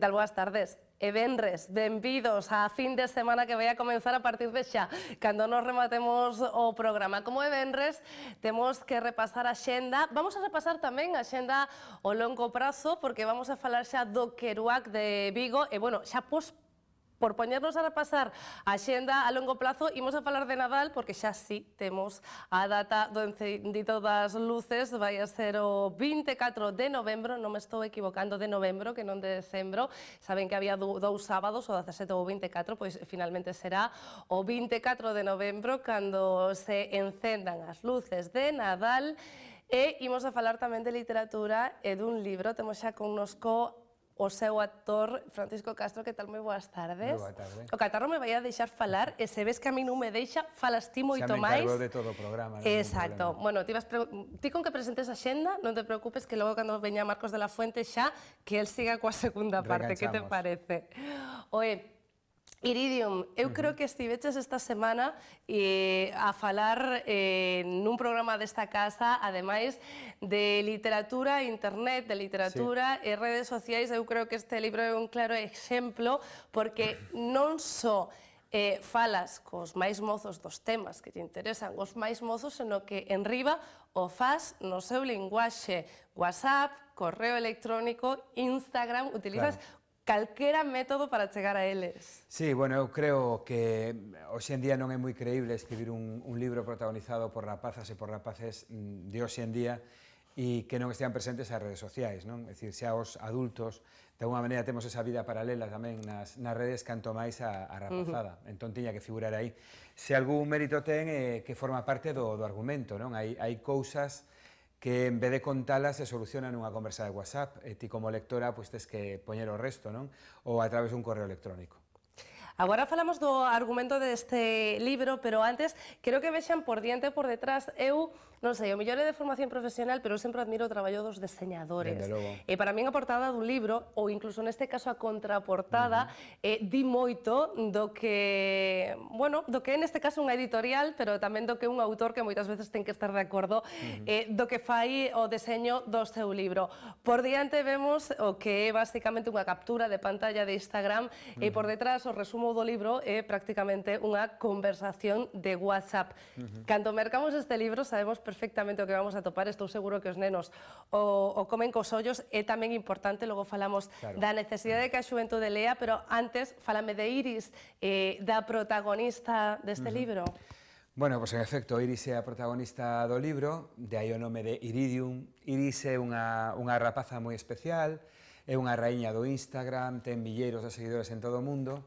tal? Boas tardes. E vendres, benvidos a fin de semana que vai a comenzar a partir de xa, cando nos rematemos o programa. Como é vendres, temos que repasar a xenda. Vamos a repasar tamén a xenda o longo prazo, porque vamos a falar xa do Queruac de Vigo, e, bueno, xa post Por poñernos a repasar a xenda a longo plazo, imos a falar de Nadal, porque xa sí temos a data do encendido das luces, vai a ser o 24 de novembro, non me estou equivocando, de novembro, que non de decembro. Saben que había dous sábados, o 17 ou 24, pois finalmente será o 24 de novembro, cando se encendan as luces de Nadal, E imos a falar tamén de literatura eh, e dun libro. Temos xa connosco o seu actor Francisco Castro, que tal? Muy buenas tardes. O Catarro me vaya a dejar falar e se ves que a mí no me deja... ...falastimo y tomáis... máis. de todo programa. Exacto. bueno, ti, vas ti con que presentes a xenda, ...no te preocupes que luego cuando venga Marcos de la Fuente ...ya, que él siga la segunda parte, que te parece? Oye... Iridium, eu uh -huh. creo que estiveches esta semana eh, a falar eh, nun programa desta casa, ademais de literatura, internet, de literatura sí. e redes sociais, eu creo que este libro é un claro exemplo porque non só eh, falas cos máis mozos dos temas que te interesan, os máis mozos, senón que enriba o faz no seu linguaxe WhatsApp, correo electrónico, Instagram, utilizas claro calquera método para chegar a eles. Sí, bueno, eu creo que hoxe en día non é moi creíble escribir un, un libro protagonizado por rapazas e por rapaces mm, de hoxe en día e que non estean presentes as redes sociais, non? É dicir, xa os adultos, de unha maneira, temos esa vida paralela tamén nas, nas redes canto máis a, a rapazada. Uh -huh. Entón, tiña que figurar aí. Se algún mérito ten, eh, que forma parte do, do argumento, non? Hai, hai cousas que en vez de contala se soluciona nunha conversa de WhatsApp e eh, ti como lectora pois tes que poñer o resto, non? Ou a través dun correo electrónico. Agora falamos do argumento deste libro, pero antes quero que vexan por diante por detrás. Eu, non sei, o millor é de formación profesional, pero sempre admiro o traballo dos deseñadores. E para min a portada dun libro, ou incluso neste caso a contraportada, uh -huh. eh, di moito do que, bueno, do que neste caso unha editorial, pero tamén do que un autor que moitas veces ten que estar de acordo uh -huh. eh, do que fai o deseño do seu libro. Por diante vemos o que é basicamente unha captura de pantalla de Instagram uh eh, -huh. e por detrás o resumo do libro é prácticamente unha conversación de WhatsApp. Uh -huh. Cando mercamos este libro sabemos perfectamente o que vamos a topar, estou seguro que os nenos o, o comen cos ollos, é tamén importante, logo falamos claro. da necesidade que a xuventude lea, pero antes falame de Iris, eh, da protagonista deste uh -huh. libro. Bueno, pois pues, en efecto, Iris é a protagonista do libro, de aí o nome de Iridium. Iris é unha, unha rapaza moi especial, é unha raíña do Instagram, ten milleiros de seguidores en todo o mundo,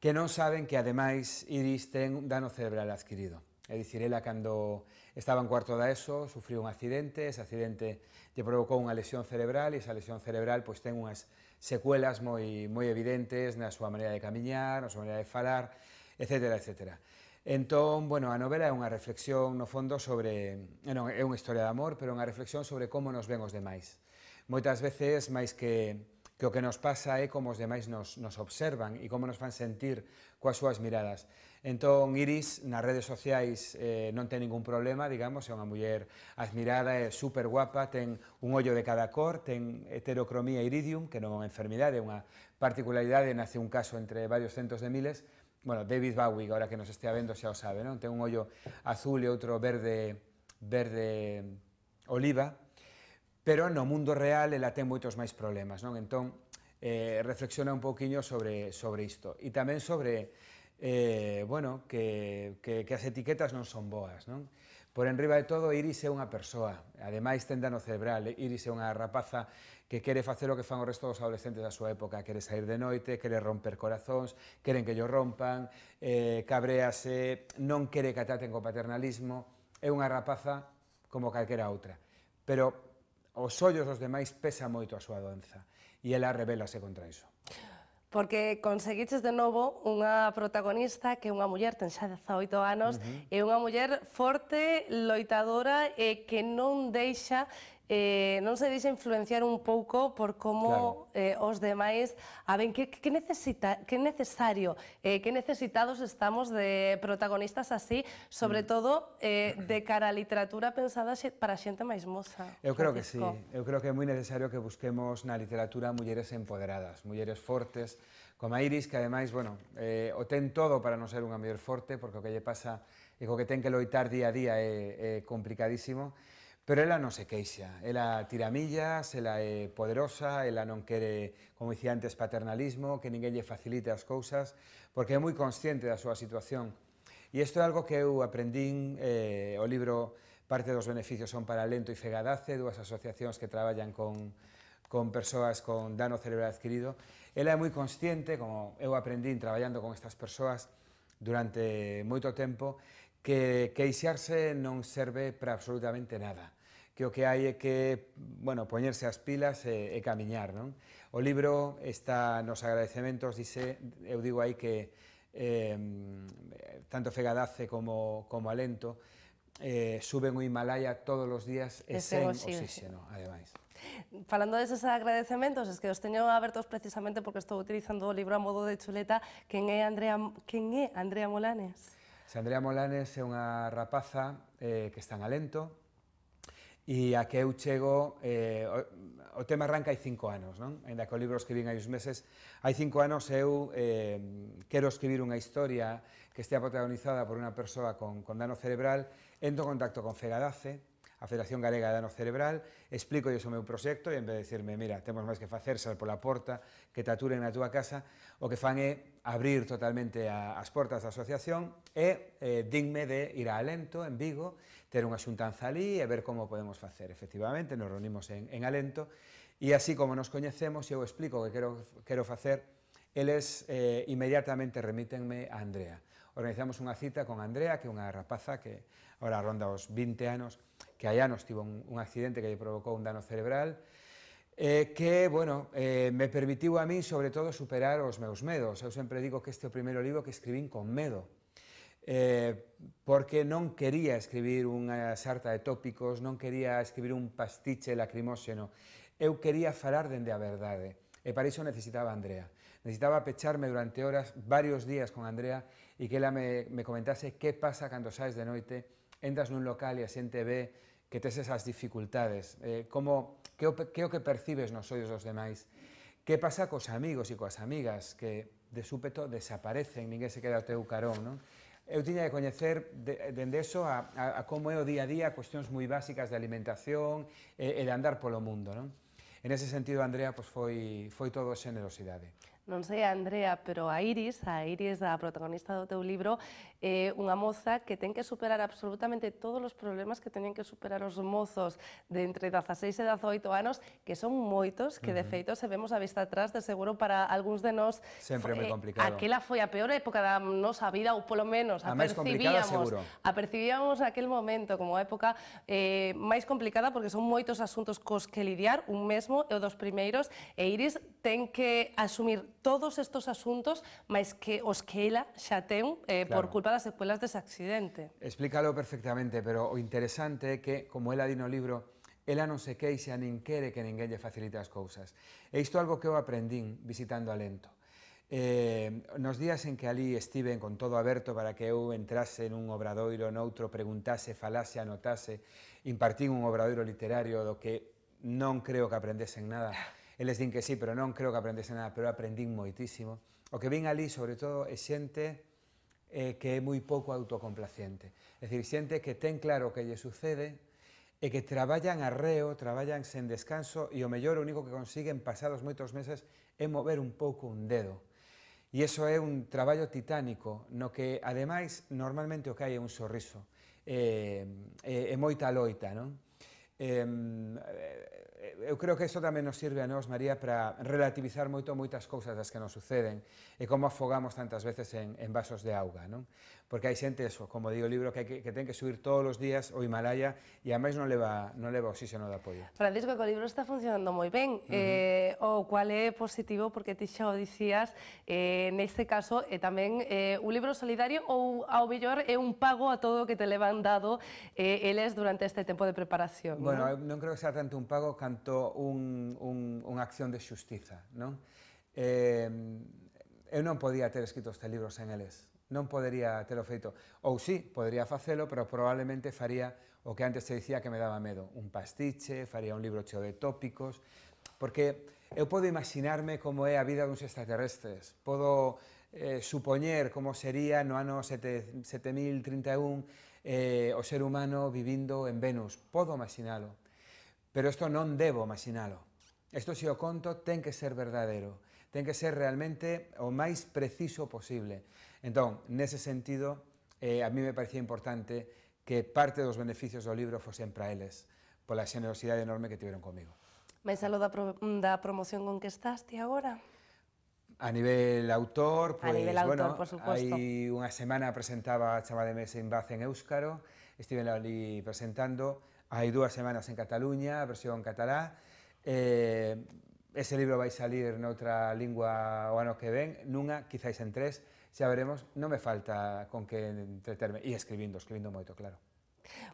que non saben que ademais Iris ten un dano cerebral adquirido. É dicir, ela cando estaba en cuarto da ESO sufriu un accidente, ese accidente lle provocou unha lesión cerebral e esa lesión cerebral pois ten unhas secuelas moi moi evidentes na súa maneira de camiñar, na súa maneira de falar, etcétera, etcétera. Entón, bueno, a novela é unha reflexión no fondo sobre, eh, non, é unha historia de amor, pero unha reflexión sobre como nos ven os demais. Moitas veces máis que que o que nos pasa é como os demais nos, nos observan e como nos fan sentir coas súas miradas. Entón, Iris nas redes sociais eh, non ten ningún problema, digamos, é unha muller admirada, é super guapa, ten un ollo de cada cor, ten heterocromía iridium, que non é unha enfermidade, é unha particularidade, nace un caso entre varios centos de miles, bueno, David Bowie, agora que nos estea vendo xa o sabe, non? Ten un ollo azul e outro verde verde oliva, pero no mundo real ela ten moitos máis problemas, non? Entón, eh, reflexiona un pouquiño sobre, sobre isto. E tamén sobre, eh, bueno, que, que, que as etiquetas non son boas, non? Por enriba de todo, Iris é unha persoa, ademais ten dano cerebral, Iris é unha rapaza que quere facer o que fan o resto dos adolescentes da súa época, quere sair de noite, quere romper corazóns, queren que yo rompan, eh, cabrease, non quere que ataten co paternalismo, é unha rapaza como calquera outra. Pero os ollos dos demais pesa moito a súa doenza e ela rebelase contra iso. Porque conseguiches de novo unha protagonista que é unha muller, ten xa 18 anos, uh -huh. e unha muller forte, loitadora, e que non deixa eh, non se deixa influenciar un pouco por como claro. eh, os demais a ben que, que, necesita, que necesario, eh, que necesitados estamos de protagonistas así, sobre mm. todo eh, de cara a literatura pensada xe, para xente máis moza. Eu creo Francisco. que sí, eu creo que é moi necesario que busquemos na literatura mulleres empoderadas, mulleres fortes, como a Iris, que ademais, bueno, eh, o ten todo para non ser unha muller forte, porque o que lle pasa e co que ten que loitar día a día é, é complicadísimo, Pero ela non se queixa, ela tira millas, ela é eh, poderosa, ela non quere, como dicía antes, paternalismo, que ninguén lle facilite as cousas, porque é moi consciente da súa situación. E isto é algo que eu aprendín eh, o libro Parte dos beneficios son para Lento e Fegadace, dúas asociacións que traballan con, con persoas con dano cerebral adquirido. Ela é moi consciente, como eu aprendín traballando con estas persoas durante moito tempo, que queixarse non serve para absolutamente nada que o que hai é que, bueno, poñerse as pilas e, e camiñar, non? O libro está nos agradecementos, dice, eu digo aí que eh, tanto Fegadace como, como Alento eh, suben o Himalaya todos os días e sen oxígeno, ademais. Falando deses agradecementos, es que os teño abertos precisamente porque estou utilizando o libro a modo de chuleta. Quen é Andrea, quen é Andrea Molanes? Se Andrea Molanes é unha rapaza eh, que está en Alento, E a que eu chego, eh, o, o tema arranca hai cinco anos, non? Ainda que o libro escribín hai uns meses, hai cinco anos eu eh, quero escribir unha historia que estea protagonizada por unha persoa con, con dano cerebral, entro en contacto con Fegadace, a Federación Galega de Dano Cerebral, explico o meu proxecto e en vez de decirme, mira, temos máis que facer, sal pola porta, que taturen na túa casa, o que fan é abrir totalmente a, as portas da asociación e eh, digme de ir a Alento, en Vigo, ter unha xuntanza ali e ver como podemos facer. Efectivamente, nos reunimos en, en Alento e así como nos coñecemos, eu explico o que quero, quero facer, eles eh, inmediatamente remítenme a Andrea. Organizamos unha cita con Andrea, que é unha rapaza que agora ronda os 20 anos, que hai anos tivo un, un accidente que lle provocou un dano cerebral, eh, que, bueno, eh, me permitiu a min, sobre todo, superar os meus medos. Eu sempre digo que este é o primeiro libro que escribín con medo, eh, porque non quería escribir unha sarta de tópicos, non quería escribir un pastiche lacrimóxeno. Eu quería falar dende a verdade. E para iso necesitaba a Andrea. Necesitaba pecharme durante horas, varios días con Andrea, e que ela me, me comentase que pasa cando saes de noite entras nun local e a xente ve que tes esas dificultades, eh, como, que, o, que o que percibes nos ollos dos demais. Que pasa cos amigos e coas amigas que de súpeto desaparecen, ninguén se queda o teu carón, non? Eu tiña que coñecer de, dende eso a, a, a como é o día a día, cuestións moi básicas de alimentación e, e de andar polo mundo, non? En ese sentido, Andrea, pois foi, foi todo xenerosidade. No sé, Andrea, pero a Iris, a Iris, la protagonista de teu libro, eh, una moza que tiene que superar absolutamente todos los problemas que tenían que superar los mozos de entre 16 y 18 años, que son moitos, que de feito se vemos a vista atrás, de seguro para algunos de nos, siempre eh, foi, fue a peor época de nuestra vida, o por lo menos, a, Apercibíamos aquel momento como época eh, más complicada, porque son moitos asuntos cos que lidiar, un mesmo e o dos primeros. e Iris tiene que asumir todos estos asuntos máis que os que ela xa ten eh, claro. por culpa das secuelas dese accidente. Explícalo perfectamente, pero o interesante é que, como ela di no libro, ela non se queixa nin quere que ninguén lle facilite as cousas. E isto é algo que eu aprendín visitando a Lento. Eh, nos días en que ali estiven con todo aberto para que eu entrase nun obradoiro noutro, preguntase, falase, anotase, impartín un obradoiro literario do que non creo que aprendesen nada. Eles din que sí, pero non creo que aprendese nada, pero aprendín moitísimo. O que vin ali, sobre todo, é xente eh, que é moi pouco autocomplacente. É dicir, xente que ten claro o que lle sucede e que traballan arreo, traballan sen descanso e o mellor o único que consiguen pasados moitos meses é mover un pouco un dedo. E iso é un traballo titánico, no que, ademais, normalmente o que hai é un sorriso, É, eh, é, eh, é moita loita, non? E, Eh, eu creo que iso tamén nos sirve a nós, María, para relativizar moito moitas cousas das que nos suceden e como afogamos tantas veces en, en vasos de auga. Non? porque hai xente eso, como digo o libro, que, que, que ten que subir todos os días o Himalaya e ademais non leva, non leva oxígeno de apoio. Francisco, que o libro está funcionando moi ben, uh -huh. eh, o cual é positivo, porque ti xa o dicías, eh, neste caso e eh, tamén eh, un libro solidario ou ao mellor é un pago a todo o que te levan dado eh, eles durante este tempo de preparación. Bueno, non, non creo que sea tanto un pago canto un, un, unha acción de xustiza, non? Eh, eu non podía ter escrito este libro sen eles non podería telo feito. Ou sí, podería facelo, pero probablemente faría o que antes se dicía que me daba medo, un pastiche, faría un libro cheo de tópicos, porque eu podo imaginarme como é a vida duns extraterrestres, podo eh, supoñer como sería no ano 7, 7031 eh, o ser humano vivindo en Venus, podo imaginalo, pero isto non debo imaginalo. Isto se o conto ten que ser verdadeiro ten que ser realmente o máis preciso posible. Entón, nese sentido, eh, a mí me parecía importante que parte dos beneficios do libro fosen para eles, pola xenerosidade enorme que tiveron comigo. Mais alo da, pro, da promoción con que estás ti agora? A nivel autor, pues, bueno, hai unha semana presentaba a chama de mesa en Baz en Éuscaro, estive ali presentando, hai dúas semanas en Cataluña, a versión catalá, eh, Ese libro vai salir noutra lingua o ano que ven, nunha, quizáis en tres, xa veremos, non me falta con que entreterme, e escribindo, escribindo moito, claro.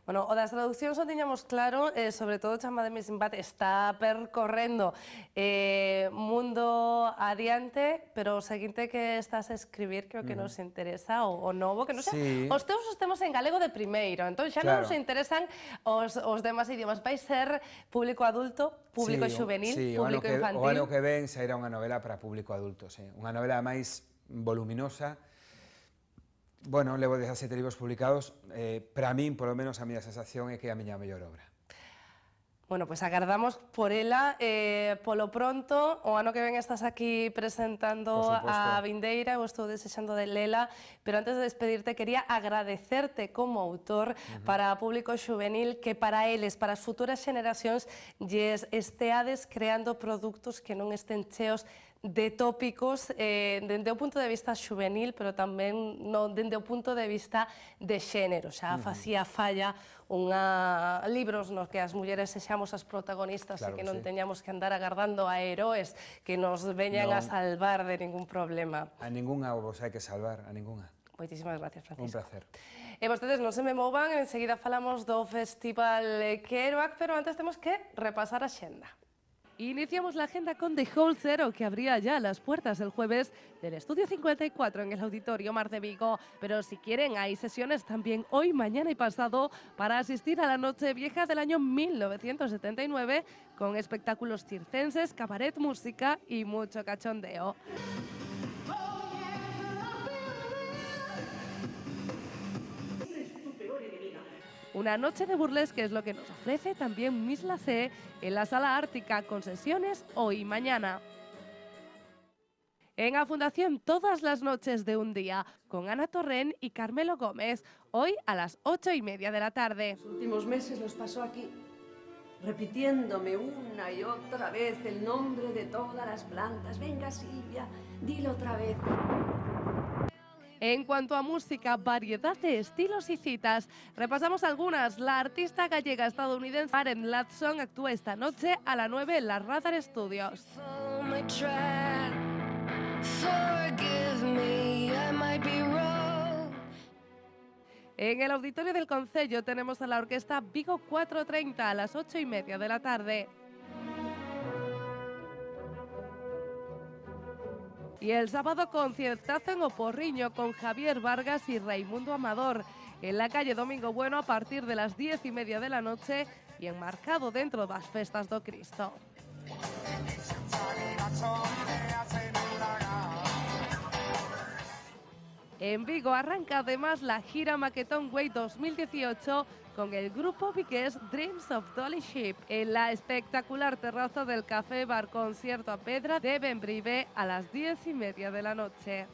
Bueno, o das traduccións o tiñamos claro, eh, sobre todo de sin Pat está percorrendo eh, mundo adiante, pero o seguinte que estás a escribir creo que mm. nos interesa o, o novo, que non sí. os teus os temas en galego de primeiro, entón xa claro. non nos interesan os, os demás idiomas, vai ser público adulto, público sí, juvenil, sí, público o que, infantil. O ano que ven sairá unha novela para público adulto, sí. unha novela máis voluminosa, bueno, levo 17 libros publicados, eh, para min, lo menos, a miña sensación é que é a miña mellor obra. Bueno, pois pues agardamos por ela. Eh, polo pronto, o ano que ven estás aquí presentando a Vindeira, eu estou desexando de lela, pero antes de despedirte quería agradecerte como autor uh -huh. para público juvenil que para eles, para as futuras xeracións, lles esteades creando produtos que non estén cheos de tópicos eh, dende o punto de vista juvenil, pero tamén non dende o punto de vista de xénero. Xa uh -huh. facía falla unha libros nos que as mulleres sexamos as protagonistas claro e que non sí. teñamos que andar agardando a heróis que nos veñan no. a salvar de ningún problema. A ningunha vos hai que salvar, a ningunha. Moitísimas gracias, Francisco. Un placer. E vostedes non se me movan, enseguida falamos do Festival Kerouac, pero antes temos que repasar a xenda. Iniciamos la agenda con The Hole Zero, que abría ya las puertas el jueves del Estudio 54 en el Auditorio Mar de Vigo. Pero si quieren, hay sesiones también hoy, mañana y pasado para asistir a la Noche Vieja del año 1979 con espectáculos circenses, cabaret, música y mucho cachondeo. Una noche de burlesque es lo que nos ofrece también Miss Lacé en la Sala Ártica con sesiones hoy y mañana. En Afundación, Fundación todas las noches de un día con Ana Torren y Carmelo Gómez, hoy a las ocho y media de la tarde. Los últimos meses los pasó aquí repitiéndome una y otra vez el nombre de todas las plantas. Venga Silvia, dilo otra vez. En cuanto a música, variedad de estilos y citas. Repasamos algunas. La artista gallega estadounidense Karen Latson actúa esta noche a las 9 en la Radar Studios. En el auditorio del Concello tenemos a la orquesta Vigo 430 a las 8 y media de la tarde. Y el sábado conciertazo en Oporriño con Javier Vargas y Raimundo Amador en la calle Domingo Bueno a partir de las diez y media de la noche y enmarcado dentro de las Festas do Cristo. En Vigo arranca además la gira Maquetón Way 2018 con el grupo piqués Dreams of Dolly Ship en la espectacular terraza del Café Bar Concierto a Pedra de brive a las 10 y media de la noche.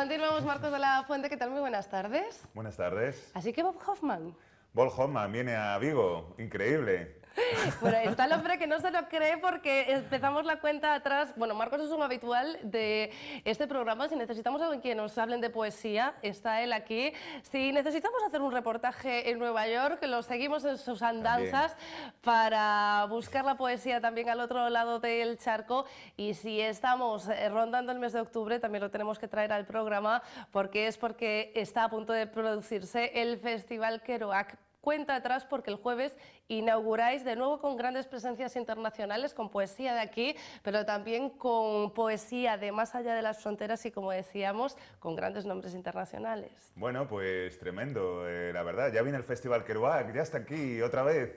Continuamos, Marcos de la Fuente, ¿qué tal? Muy buenas tardes. Buenas tardes. Así que Bob Hoffman. Bob Hoffman viene a Vigo, increíble. Bueno, está el hombre que no se lo cree porque empezamos la cuenta atrás. Bueno, Marcos es un habitual de este programa. Si necesitamos a alguien que nos hablen de poesía, está él aquí. Si necesitamos hacer un reportaje en Nueva York, lo seguimos en sus andanzas para buscar la poesía también al otro lado del charco. Y si estamos eh, rondando el mes de octubre, también lo tenemos que traer al programa porque es porque está a punto de producirse el Festival Kerouac cuenta atrás porque el jueves inauguráis de nuevo con grandes presencias internacionales, con poesía de aquí, pero también con poesía de más allá de las fronteras y, como decíamos, con grandes nombres internacionales. Bueno, pues tremendo, eh, la verdad. Ya viene el Festival Kerouac, ya está aquí otra vez.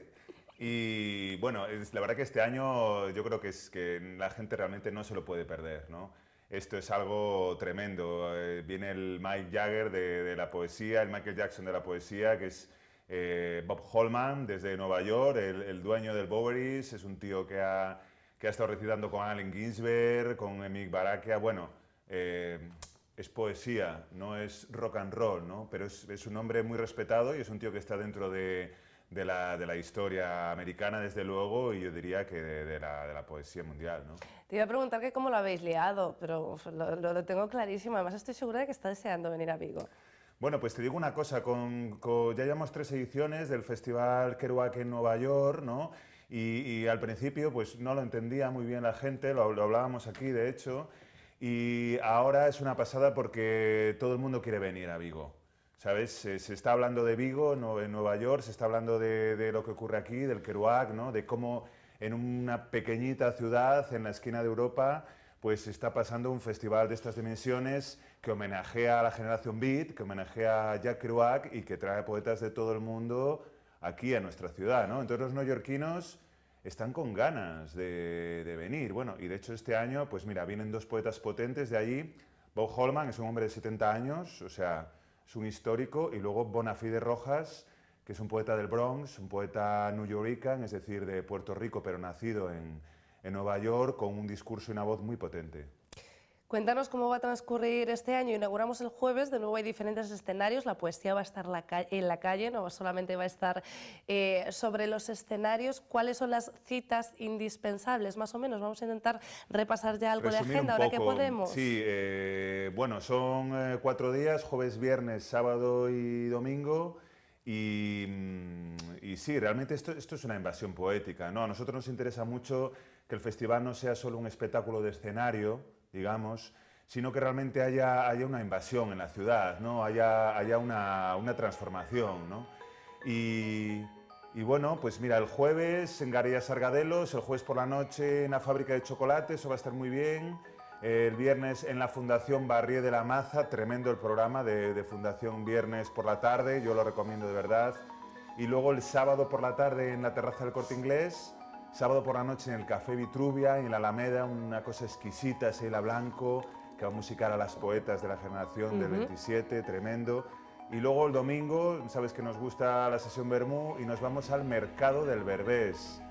Y bueno, es, la verdad que este año yo creo que, es, que la gente realmente no se lo puede perder, ¿no? Esto es algo tremendo. Eh, viene el Mike Jagger de, de, la poesía, el Michael Jackson de la poesía, que es eh, Bob Holman, desde Nueva York, el, dueño del Boweries, es un tío que ha, estado recitando con Allen Ginsberg, con Emic Barakia. Bueno, eh, es poesía, no es rock and roll, pero es, un hombre muy respetado y es un tío que está dentro de, la, historia americana, desde luego, y yo diría que de, la, poesía mundial. ¿no? Te iba a preguntar que cómo lo habéis liado, pero lo, lo tengo clarísimo. Además, estoy segura de que está deseando venir a Vigo. Bueno, pues te digo una cosa, ya llevamos tres ediciones del Festival Kerouac en Nueva York, ¿no? Y, al principio pues no lo entendía muy bien la gente, lo, hablábamos aquí de hecho, y ahora es una pasada porque todo el mundo quiere venir a Vigo. ¿Sabes? Se, está hablando de Vigo, en Nueva York, se está hablando de, de, lo que ocurre aquí, del Kerouac, ¿no? De cómo en una pequeñita ciudad en la esquina de Europa pues está pasando un festival de estas dimensiones que homenajea a la generación beat, que homenajea a Jack Kerouac y que trae poetas de todo el mundo aquí a nuestra ciudad, ¿no? Entonces los neoyorquinos están con ganas de, venir. Bueno, y de hecho este año, pues mira, vienen dos poetas potentes de allí. Bob Holman es un hombre de 70 años, o sea, es un histórico, y luego Bonafide Rojas, que es un poeta del Bronx, un poeta yorican, es decir, de Puerto Rico, pero nacido en, en Nueva York con un discurso y una voz muy potente. Cuéntanos cómo va a transcurrir este año. Inauguramos el jueves, de nuevo hay diferentes escenarios. La poesía va a estar en la calle, no solamente va a estar eh, sobre los escenarios. ¿Cuáles son las citas indispensables? Más o menos, vamos a intentar repasar ya algo de agenda ahora que podemos. Sí, eh, bueno, son eh, cuatro días, jueves, viernes, sábado y domingo. Y, mm, y sí, realmente esto, es una invasión poética. ¿no? A nosotros nos interesa mucho que el festival no sea solo un espectáculo de escenario, digamos, sino que realmente haya, haya una invasión en la ciudad, ¿no? haya, haya una, una transformación. ¿no? Y, bueno, pues mira, el jueves en Garilla Sargadelos, el jueves por la noche en la fábrica de chocolate, eso va a estar muy bien. El viernes en la Fundación Barrié de la Maza, tremendo el programa de, de Fundación Viernes por la tarde, yo lo recomiendo de verdad. Y luego el sábado por la tarde en la terraza del Corte Inglés, Sábado por la noche en el Café Vitruvia, en la Alameda, una cosa exquisita, Seila Blanco, que va a musicar a las poetas de la generación del 27, tremendo. Y luego el domingo, sabes que nos gusta la sesión Bermú y nos vamos al mercado del Berbés.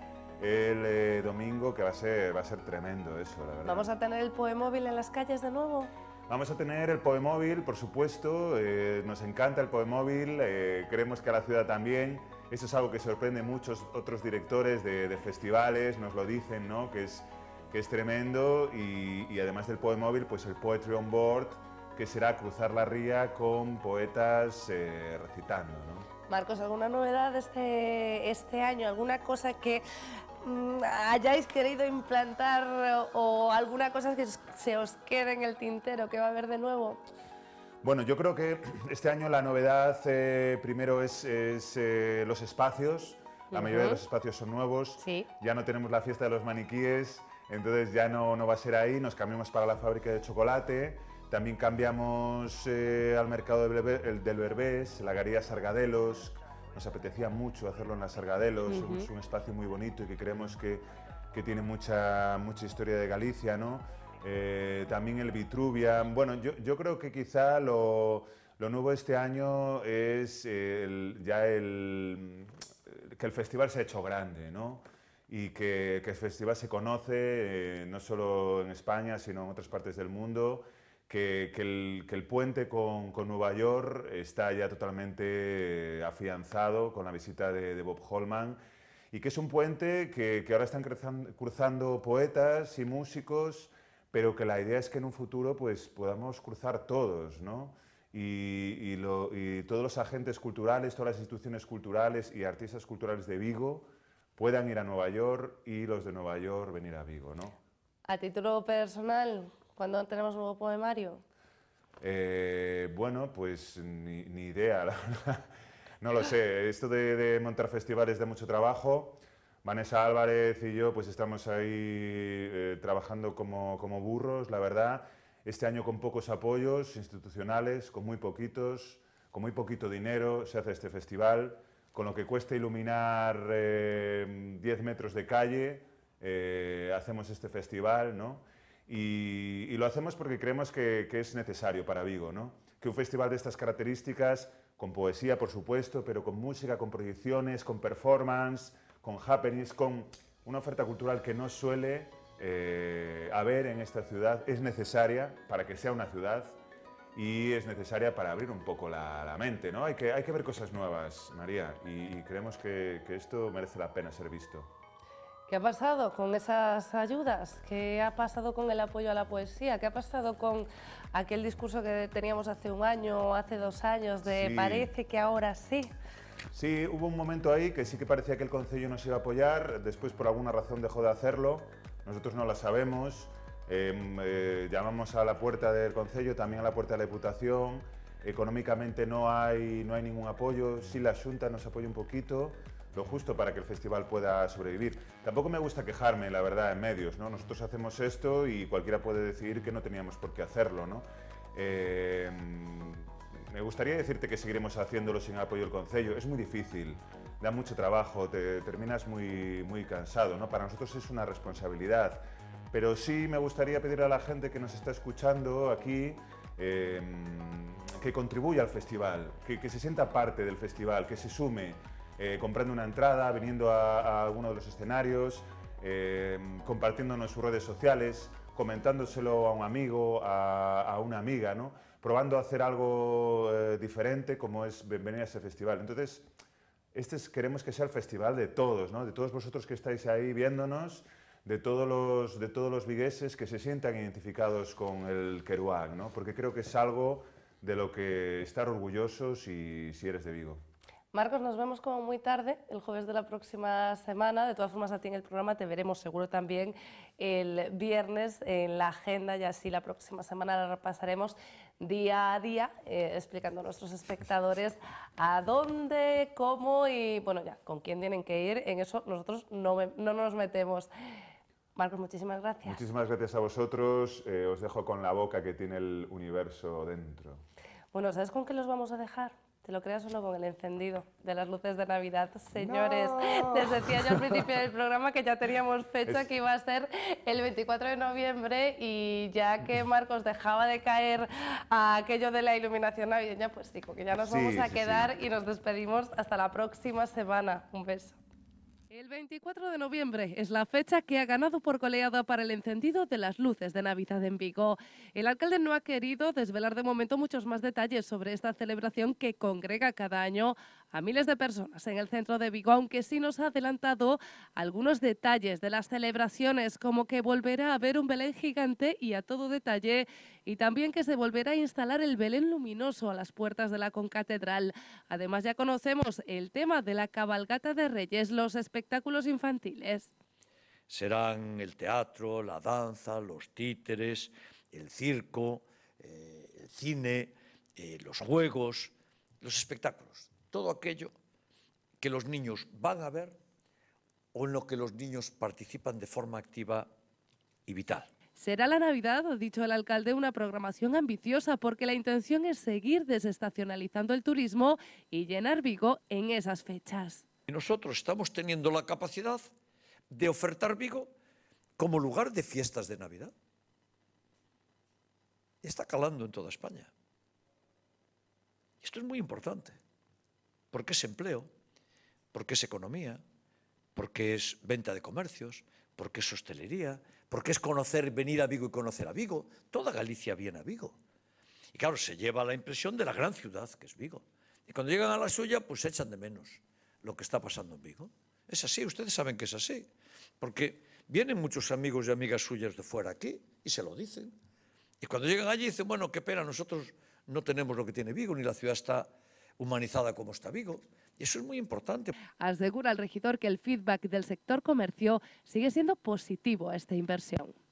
El eh, domingo que va a ser va a ser tremendo eso, la verdad. Vamos a tener el poemóvil en las calles de nuevo. Vamos a tener el Poemóvil, por supuesto, eh, nos encanta el Poemóvil, eh, creemos que a la ciudad también. Eso es algo que sorprende a muchos otros directores de, festivales, nos lo dicen, que, es, que es tremendo. Y, además del Poe Móvil, pues el Poetry on Board, que será cruzar la ría con poetas eh, recitando. Marcos, ¿alguna novedad este, este año? ¿Alguna cosa que mm, hayáis querido implantar o, o alguna cosa que se os quede en el tintero que va a haber de nuevo? Bueno, yo creo que este año la novedad eh, primero es, eh, los espacios. La mayoría de los espacios son nuevos. Ya no tenemos la fiesta de los maniquíes, entonces ya no, va a ser ahí. Nos cambiamos para la fábrica de chocolate. También cambiamos eh, al mercado del, el, Berbés, la Garía Sargadelos. Nos apetecía mucho hacerlo en la Sargadelos. Es un espacio muy bonito y que creemos que, tiene mucha, mucha historia de Galicia, ¿no? Eh, también el Vitruvian. Bueno, yo, creo que quizá lo, nuevo este año es eh, ya el, eh, que el festival se ha hecho grande, ¿no? Y que, el festival se conoce no solo en España, sino en otras partes del mundo. Que, el, puente con, Nueva York está ya totalmente afianzado con la visita de, Bob Holman y que es un puente que, ahora están cruzando poetas y músicos pero que la idea es que en un futuro pues, podamos cruzar todos, ¿no? Y, todos los agentes culturales, todas las instituciones culturales y artistas culturales de Vigo puedan ir a Nueva York y los de Nueva York venir a Vigo, ¿no? A título personal, ¿cuándo tenemos un nuevo poemario? Eh, bueno, pues ni, idea, la verdad. No lo sé, esto de, de montar festivales da mucho trabajo. Vanessa Álvarez y yo pues estamos ahí eh, trabajando como, burros, la verdad. Este año con pocos apoyos institucionales, con muy poquitos, con muy poquito dinero se hace este festival, con lo que cuesta iluminar 10 eh, metros de calle, eh, hacemos este festival, ¿no? Y, lo hacemos porque creemos que, que, es necesario para Vigo, ¿no? Que un festival de estas características, con poesía por supuesto, pero con música, con proyecciones, con performance, con happenings, con una oferta cultural que no suele eh, haber en esta ciudad. Es necesaria para que sea una ciudad y es necesaria para abrir un poco la, mente. Hay, que, hay que ver cosas nuevas, María, y, creemos que esto merece la pena ser visto. ¿Qué ha pasado con esas ayudas? ¿Qué ha pasado con el apoyo a la poesía? ¿Qué ha pasado con aquel discurso que teníamos hace un año o hace dos años de parece que ahora sí? Sí, hubo un momento ahí que sí que parecía que el Consejo nos iba a apoyar, después por alguna razón dejó de hacerlo, nosotros no la sabemos, em, eh, llamamos a la puerta del Consejo, también a la puerta de la Diputación, económicamente no hay, no hay ningún apoyo, sí la Junta nos apoya un poquito, lo justo para que el festival pueda sobrevivir. Tampoco me gusta quejarme, la verdad, en medios, ¿no? Nosotros hacemos esto y cualquiera puede decir que no teníamos por qué hacerlo, ¿no? Eh, me gustaría decirte que seguiremos haciéndolo sin apoyo del Concello. Es muy difícil, da mucho trabajo, te terminas muy, muy cansado, ¿no? Para nosotros es una responsabilidad. Pero sí me gustaría pedir a la gente que nos está escuchando aquí eh, que contribuya al festival, que se sienta parte del festival, que se sume, eh, comprando una entrada, viniendo a, alguno de los escenarios, eh, compartiéndonos sus redes sociales, comentándoselo a un amigo, a, una amiga, ¿no? probando a hacer algo eh, diferente como es venir a ese festival. Entonces, este queremos que sea el festival de todos, ¿no? de todos vosotros que estáis ahí viéndonos, de todos los, de todos los vigueses que se sientan identificados con el Kerouac, porque creo que es algo de lo que estar orgullosos y si eres de Vigo. Marcos, nos vemos como muy tarde, el jueves de la próxima semana. De todas formas, a ti en el programa te veremos seguro también el viernes en la agenda y así la próxima semana la repasaremos día a día, eh, explicando a nuestros espectadores a dónde, cómo y, bueno, ya, con quién tienen que ir. En eso nosotros no, nos metemos. Marcos, muchísimas gracias. Muchísimas gracias a vosotros. Eh, os dejo con la boca que tiene el universo dentro. Bueno, ¿sabes con qué los vamos a dejar? Se lo creas o no con el encendido de las luces de Navidad, señores. Les decía yo al principio del programa que ya teníamos fecha que iba a ser el 24 de noviembre y ya que Marcos dejaba de caer aquello de la iluminación navideña, pues sí, que ya nos vamos a quedar y nos despedimos hasta la próxima semana. Un beso. El 24 de noviembre es la fecha que ha ganado por goleada para el encendido de las luces de Navidad en Vigo. El alcalde no ha querido desvelar de momento muchos más detalles sobre esta celebración que congrega cada año a miles de personas en el centro de Vigo, aunque sí nos ha adelantado algunos detalles de las celebraciones, como que volverá a haber un Belén gigante y a todo detalle, y también que se volverá a instalar el Belén luminoso a las puertas de la concatedral. Además ya conocemos el tema de la cabalgata de Reyes, los espectáculos infantiles. Serán el teatro, la danza, los títeres, el circo, eh, el cine, eh, los juegos, los espectáculos todo aquello que los niños van a ver o en lo que los niños participan de forma activa y vital. Será la Navidad, ha dicho el alcalde, una programación ambiciosa porque la intención es seguir desestacionalizando el turismo y llenar Vigo en esas fechas. Nosotros estamos teniendo la capacidad de ofertar Vigo como lugar de fiestas de Navidad. Está calando en toda España. Esto es muy importante porque es empleo, porque es economía, porque es venta de comercios, porque es hostelería, porque es conocer, venir a Vigo y conocer a Vigo. Toda Galicia viene a Vigo. Y claro, se lleva la impresión de la gran ciudad que es Vigo. Y cuando llegan a la suya, pues echan de menos lo que está pasando en Vigo. Es así, ustedes saben que es así. Porque vienen muchos amigos y amigas suyas de fuera aquí y se lo dicen. Y cuando llegan allí dicen, bueno, qué pena, nosotros no tenemos lo que tiene Vigo, ni la ciudad está humanizada como está Vigo. Eso es muy importante. Asegura el regidor que el feedback del sector comercio sigue siendo positivo a esta inversión.